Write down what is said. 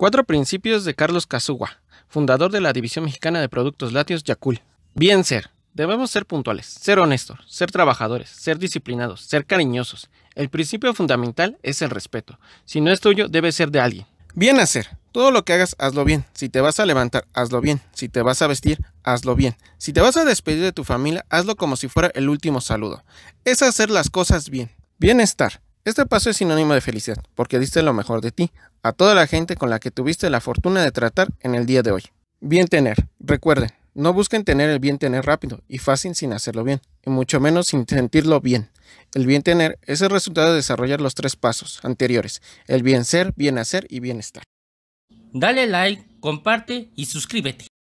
Cuatro principios de Carlos Kazuwa, fundador de la División Mexicana de Productos Latios, Yacul. Bien ser. Debemos ser puntuales, ser honestos, ser trabajadores, ser disciplinados, ser cariñosos. El principio fundamental es el respeto. Si no es tuyo, debe ser de alguien. Bien hacer. Todo lo que hagas, hazlo bien. Si te vas a levantar, hazlo bien. Si te vas a vestir, hazlo bien. Si te vas a despedir de tu familia, hazlo como si fuera el último saludo. Es hacer las cosas bien. Bienestar. Este paso es sinónimo de felicidad, porque diste lo mejor de ti, a toda la gente con la que tuviste la fortuna de tratar en el día de hoy. Bien tener. Recuerden, no busquen tener el bien tener rápido y fácil sin hacerlo bien, y mucho menos sin sentirlo bien. El bien tener es el resultado de desarrollar los tres pasos anteriores, el bien ser, bien hacer y bienestar. Dale like, comparte y suscríbete.